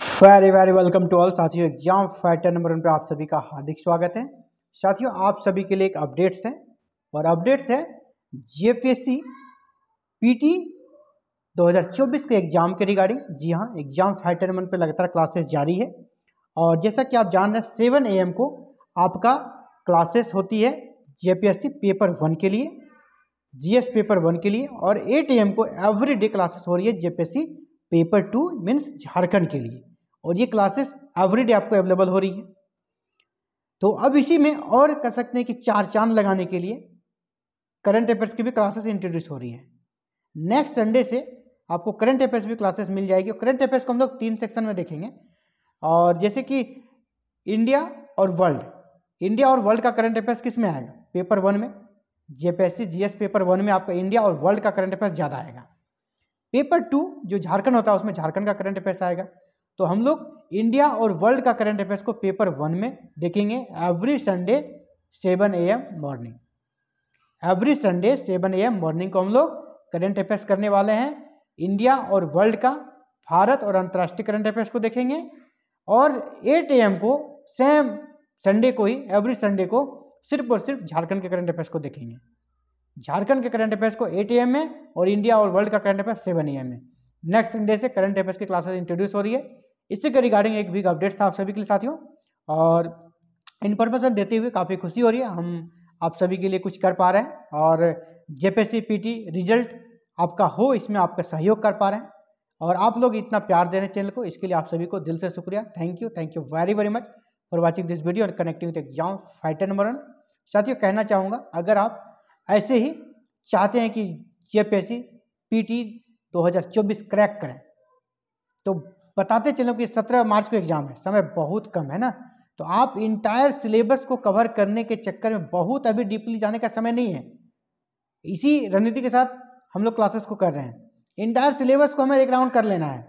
very very welcome to all साथियों exam fighter number one पर आप सभी का हार्दिक स्वागत है साथियों आप सभी के लिए एक अपडेट्स है और अपडेट्स है जेपीएससी पीटी 2024 के एग्जाम के रिगार्डिंग जी हाँ एग्जाम फैटर नंबर पर लगातार क्लासेस जारी है और जैसा कि आप जान रहे हैं सेवन ए को आपका क्लासेस होती है जे पेपर वन के लिए जी पेपर वन के लिए और एट ए को एवरी डे क्लासेस हो रही है J paper two means Jharkhand के लिए और ये क्लासेस एवरी डे आपको अवेलेबल हो रही है तो अब इसी में और कर सकते हैं कि चार चांद लगाने के लिए करंट अफेयर्स की भी क्लासेस इंट्रोड्यूस हो रही है नेक्स्ट संडे से आपको करंट अफेयर्स भी क्लासेस मिल जाएगी और करंट अफेयर्स को हम लोग तीन सेक्शन में देखेंगे और जैसे कि इंडिया और वर्ल्ड इंडिया और वर्ल्ड का करंट अफेयर्स किस में आएगा पेपर वन में जेपीएससी जीएस पेपर वन में आपका इंडिया और वर्ल्ड का करंट अफेयर्स ज़्यादा आएगा पेपर टू जो झारखंड होता है उसमें झारखंड का करंट अफेयर्स आएगा तो हम लोग इंडिया और वर्ल्ड का करंट अफेयर्स को पेपर वन में देखेंगे every Sunday seven A M morning every Sunday seven A M morning को हम लोग करंट अफेयर्स करने वाले हैं इंडिया और वर्ल्ड का भारत और अंतर्राष्ट्रीय करंट अफेयर्स को देखेंगे और एट ए एम को सेम संडे को ही एवरी संडे को सिर्फ और सिर्फ झारखंड के करंट अफेयर्स को देखेंगे झारखंड के करंट अफेयर्स को एट एम में और इंडिया और वर्ल्ड का करंट अफेयर सेवन ए में नेक्स्ट संडे से करंट अफेयर्स की क्लासेस इंट्रोड्यूस हो रही है इसी के रिगार्डिंग एक बिग अपडेट्स था आप सभी के लिए साथियों और इन्फॉर्मेशन देते हुए काफ़ी खुशी हो रही है हम आप सभी के लिए कुछ कर पा रहे हैं और जे पी रिजल्ट आपका हो इसमें आपका सहयोग कर पा रहे हैं और आप लोग इतना प्यार दे रहे हैं चैनल को इसके लिए आप सभी को दिल से शुक्रिया thank you thank you very very much for watching this video and connecting with exam fighter number one साथियों कहना चाहूँगा अगर आप ऐसे ही चाहते हैं कि जेपीएससी पीटी 2024 क्रैक करें तो बताते चलो कि 17 मार्च को एग्ज़ाम है समय बहुत कम है ना तो आप इंटायर सिलेबस को कवर करने के चक्कर में बहुत अभी डीपली जाने का समय नहीं है इसी रणनीति के साथ हम लोग क्लासेस को कर रहे हैं इंटायर सिलेबस को हमें एक राउंड कर लेना है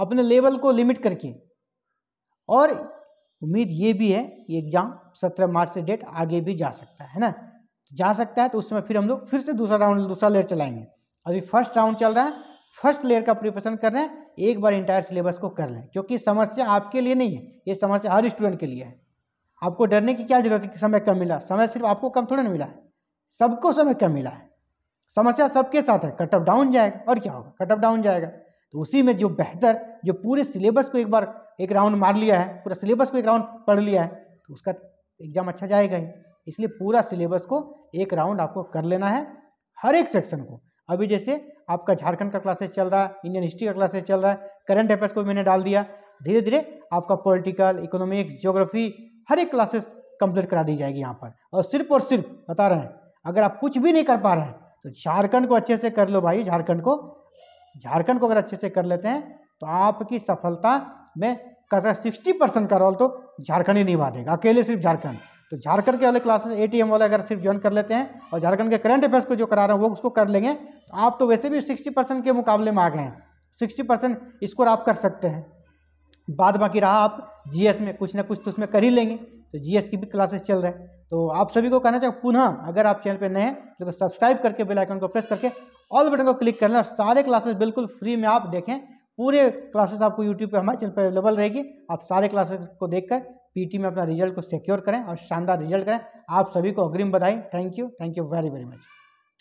अपने लेवल को लिमिट करके और उम्मीद ये भी है कि एग्ज़ाम सत्रह मार्च से डेट आगे भी जा सकता है ना जा सकता है तो उसमें फिर हम लोग फिर से दूसरा राउंड दूसरा लेयर चलाएंगे अभी फर्स्ट राउंड चल रहा है फर्स्ट लेयर का प्रिपरेशन कर रहे हैं एक बार इंटायर सिलेबस को कर लें क्योंकि समस्या आपके लिए नहीं है ये समस्या हर स्टूडेंट के लिए है आपको डरने की क्या जरूरत है कि समय कम मिला समय सिर्फ आपको कम थोड़ा ना मिला है सबको समय कम मिला है समस्या सबके साथ है कट ऑफ डाउन जाएगा और क्या होगा कट ऑफ डाउन जाएगा तो उसी में जो बेहतर जो पूरे सिलेबस को एक बार एक राउंड मार लिया है पूरा सिलेबस को एक राउंड पढ़ लिया है तो उसका एग्जाम अच्छा जाएगा ही इसलिए पूरा सिलेबस को एक राउंड आपको कर लेना है हर एक सेक्शन को अभी जैसे आपका झारखंड का क्लासेस चल रहा है इंडियन हिस्ट्री का क्लासेस चल रहा है करंट अफेयर्स को मैंने डाल दिया धीरे धीरे आपका पॉलिटिकल इकोनॉमिक्स ज्योग्राफी हर एक क्लासेस कंप्लीट करा दी जाएगी यहाँ पर और सिर्फ और सिर्फ बता रहे हैं अगर आप कुछ भी नहीं कर पा रहे हैं तो झारखंड को अच्छे से कर लो भाई झारखंड को झारखंड को अगर अच्छे से कर लेते हैं तो आपकी सफलता में कैसा सिक्सटी परसेंट का रोल तो झारखंड ही निभा देगा अकेले सिर्फ झारखंड तो झारखंड के वाले क्लासेस एटीएम वाले अगर सिर्फ ज्वाइन कर लेते हैं और झारखंड के करंट अफेयर्स को जो करा रहे हैं वो उसको कर लेंगे तो आप तो वैसे भी सिक्सटी परसेंट के मुकाबले में आ गए हैं सिक्सटी परसेंट स्कोर आप कर सकते हैं बाद बाकी रहा आप जीएस में कुछ ना कुछ तो उसमें कर ही लेंगे तो जी की भी क्लासेस चल रहे हैं तो आप सभी को कहना चाहिए पुनः अगर आप चैनल पर नए हैं तो सब्सक्राइब करके बेलाइकन को प्रेस करके ऑल बटन को क्लिक कर लें और सारे क्लासेस बिल्कुल फ्री में आप देखें पूरे क्लासेस आपको यूट्यूब पर हमारे चैनल पर अवेलेबल रहेगी आप सारे क्लासेस को देखकर पीटी में अपना रिजल्ट को सिक्योर करें और शानदार रिजल्ट करें आप सभी को अग्रिम बधाई thank you thank you very very much